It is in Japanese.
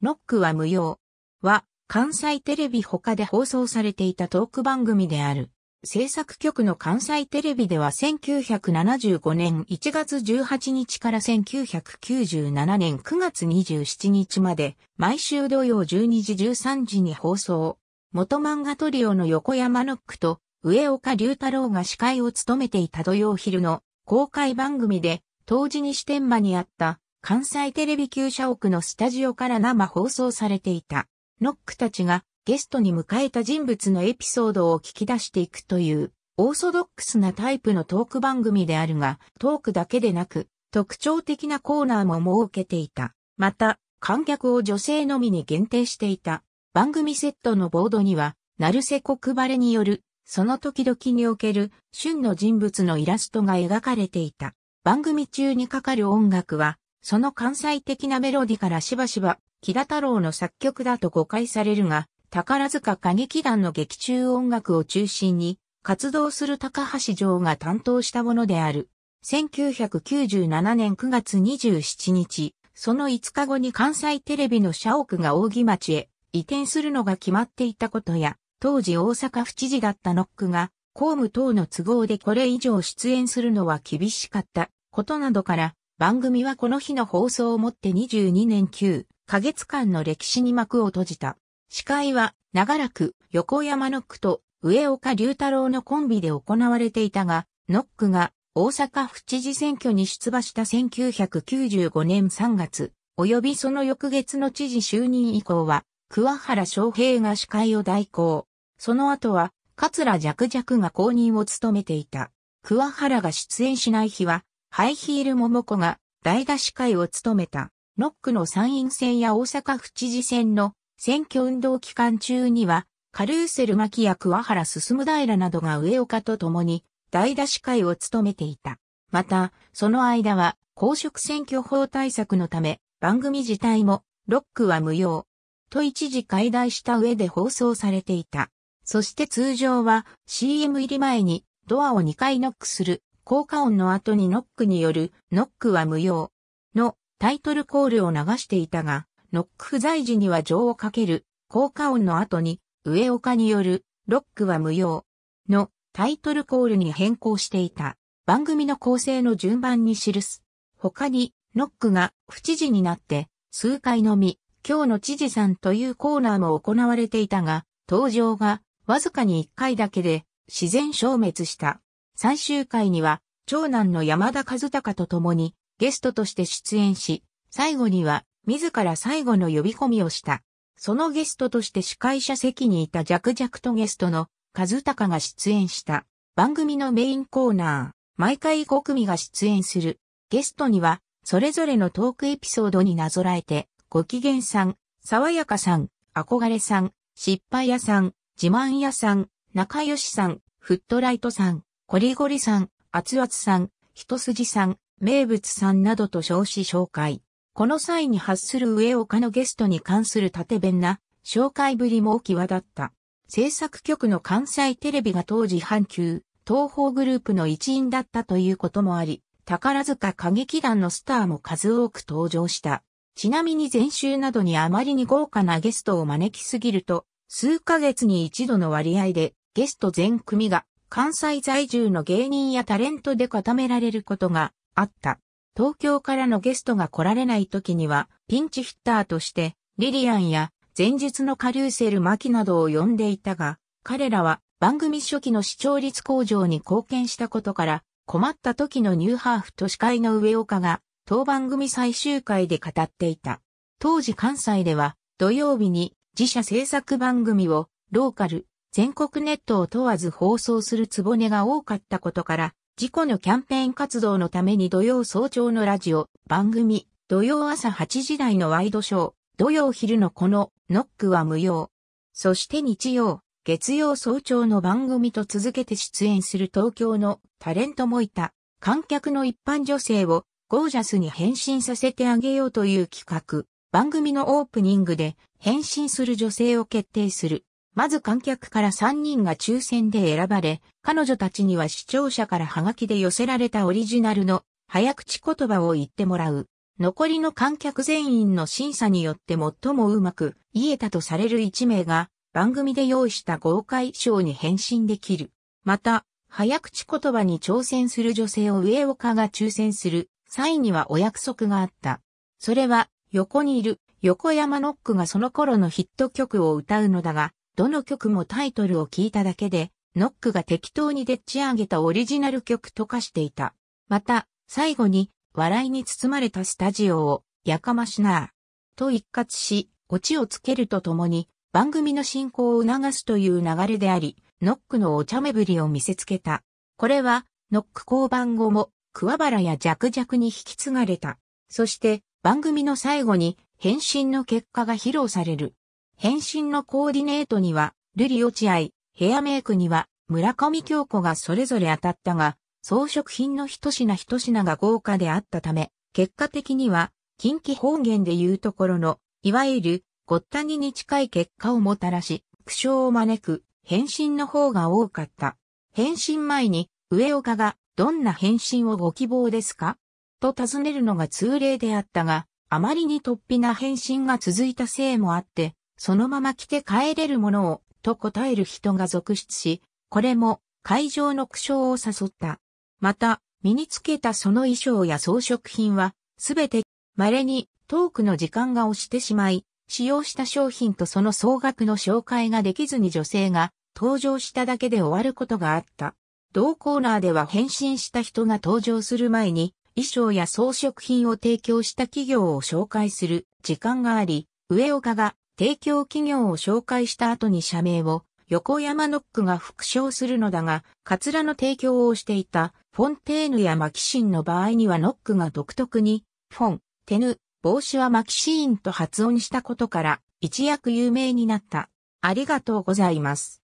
ノックは無用。は、関西テレビ他で放送されていたトーク番組である。制作局の関西テレビでは1975年1月18日から1997年9月27日まで毎週土曜12時13時に放送。元漫画トリオの横山ノックと上岡龍太郎が司会を務めていた土曜昼の公開番組で当時に視点場にあった関西テレビ旧社屋のスタジオから生放送されていた。ノックたちがゲストに迎えた人物のエピソードを聞き出していくという、オーソドックスなタイプのトーク番組であるが、トークだけでなく、特徴的なコーナーも設けていた。また、観客を女性のみに限定していた。番組セットのボードには、セ瀬国晴れによる、その時々における、旬の人物のイラストが描かれていた。番組中にかかる音楽は、その関西的なメロディからしばしば、木田太郎の作曲だと誤解されるが、宝塚歌劇団の劇中音楽を中心に、活動する高橋城が担当したものである。1997年9月27日、その5日後に関西テレビの社屋が扇町へ移転するのが決まっていたことや、当時大阪府知事だったノックが、公務等の都合でこれ以上出演するのは厳しかったことなどから、番組はこの日の放送をもって22年9ヶ月間の歴史に幕を閉じた。司会は長らく横山ノックと上岡隆太郎のコンビで行われていたが、ノックが大阪府知事選挙に出馬した1995年3月、及びその翌月の知事就任以降は、桑原昌平が司会を代行。その後は、桂弱弱が公認を務めていた。桑原が出演しない日は、ハイヒール桃子が代出し会を務めた、ノックの参院選や大阪府知事選の選挙運動期間中には、カルーセル巻や桑原進平などが上岡と共に代出し会を務めていた。また、その間は公職選挙法対策のため、番組自体もロックは無用と一時解題した上で放送されていた。そして通常は CM 入り前にドアを2回ノックする効果音の後にノックによる、ノックは無用のタイトルコールを流していたが、ノック不在時には情をかける、効果音の後に、上岡による、ロックは無用のタイトルコールに変更していた。番組の構成の順番に記す。他に、ノックが不知事になって、数回のみ、今日の知事さんというコーナーも行われていたが、登場がわずかに1回だけで自然消滅した。最終回には、長男の山田和孝と共にゲストとして出演し、最後には自ら最後の呼び込みをした。そのゲストとして司会者席にいた弱々とゲストの和孝が出演した番組のメインコーナー、毎回5組が出演する。ゲストには、それぞれのトークエピソードになぞらえて、ご機嫌さん、爽やかさん、憧れさん、失敗屋さん、自慢屋さん、仲良しさん、フットライトさん、コリゴリさん、熱々さん、一筋さん、名物さんなどと称し紹介。この際に発する上岡のゲストに関する縦弁な紹介ぶりも際立った。制作局の関西テレビが当時阪急、東方グループの一員だったということもあり、宝塚歌劇団のスターも数多く登場した。ちなみに前週などにあまりに豪華なゲストを招きすぎると、数ヶ月に一度の割合でゲスト全組が関西在住の芸人やタレントで固められることがあった。東京からのゲストが来られない時には、ピンチヒッターとして、リリアンや前述のカリューセル・マキなどを呼んでいたが、彼らは番組初期の視聴率向上に貢献したことから、困った時のニューハーフと司会の上岡が、当番組最終回で語っていた。当時関西では、土曜日に自社制作番組をローカル、全国ネットを問わず放送するつぼねが多かったことから、事故のキャンペーン活動のために土曜早朝のラジオ、番組、土曜朝8時台のワイドショー、土曜昼のこの、ノックは無用。そして日曜、月曜早朝の番組と続けて出演する東京のタレントもいた、観客の一般女性をゴージャスに変身させてあげようという企画、番組のオープニングで変身する女性を決定する。まず観客から3人が抽選で選ばれ、彼女たちには視聴者からハガキで寄せられたオリジナルの早口言葉を言ってもらう。残りの観客全員の審査によって最もうまく言えたとされる1名が番組で用意した豪快賞に返信できる。また、早口言葉に挑戦する女性を上岡が抽選する際にはお約束があった。それは横にいる横山ノックがその頃のヒット曲を歌うのだが、どの曲もタイトルを聞いただけで、ノックが適当にでっち上げたオリジナル曲と化していた。また、最後に、笑いに包まれたスタジオを、やかましなと一括し、オチをつけるとともに、番組の進行を促すという流れであり、ノックのお茶目ぶりを見せつけた。これは、ノック降板後も、桑原や弱々に引き継がれた。そして、番組の最後に、返信の結果が披露される。返信のコーディネートには、ルリ落合、ヘアメイクには、村上京子がそれぞれ当たったが、装飾品の一品一品が豪華であったため、結果的には、近畿方言で言うところの、いわゆる、ごったにに近い結果をもたらし、苦笑を招く、返信の方が多かった。返信前に、上岡が、どんな返信をご希望ですかと尋ねるのが通例であったが、あまりに突飛な返信が続いたせいもあって、そのまま着て帰れるものを、と答える人が続出し、これも会場の苦笑を誘った。また、身につけたその衣装や装飾品は、すべて稀にトークの時間が押してしまい、使用した商品とその総額の紹介ができずに女性が登場しただけで終わることがあった。同コーナーでは返信した人が登場する前に、衣装や装飾品を提供した企業を紹介する時間があり、上岡が提供企業を紹介した後に社名を横山ノックが復唱するのだが、カツラの提供をしていたフォンテーヌやマキシンの場合にはノックが独特に、フォン、テヌ、帽子はマキシーンと発音したことから一躍有名になった。ありがとうございます。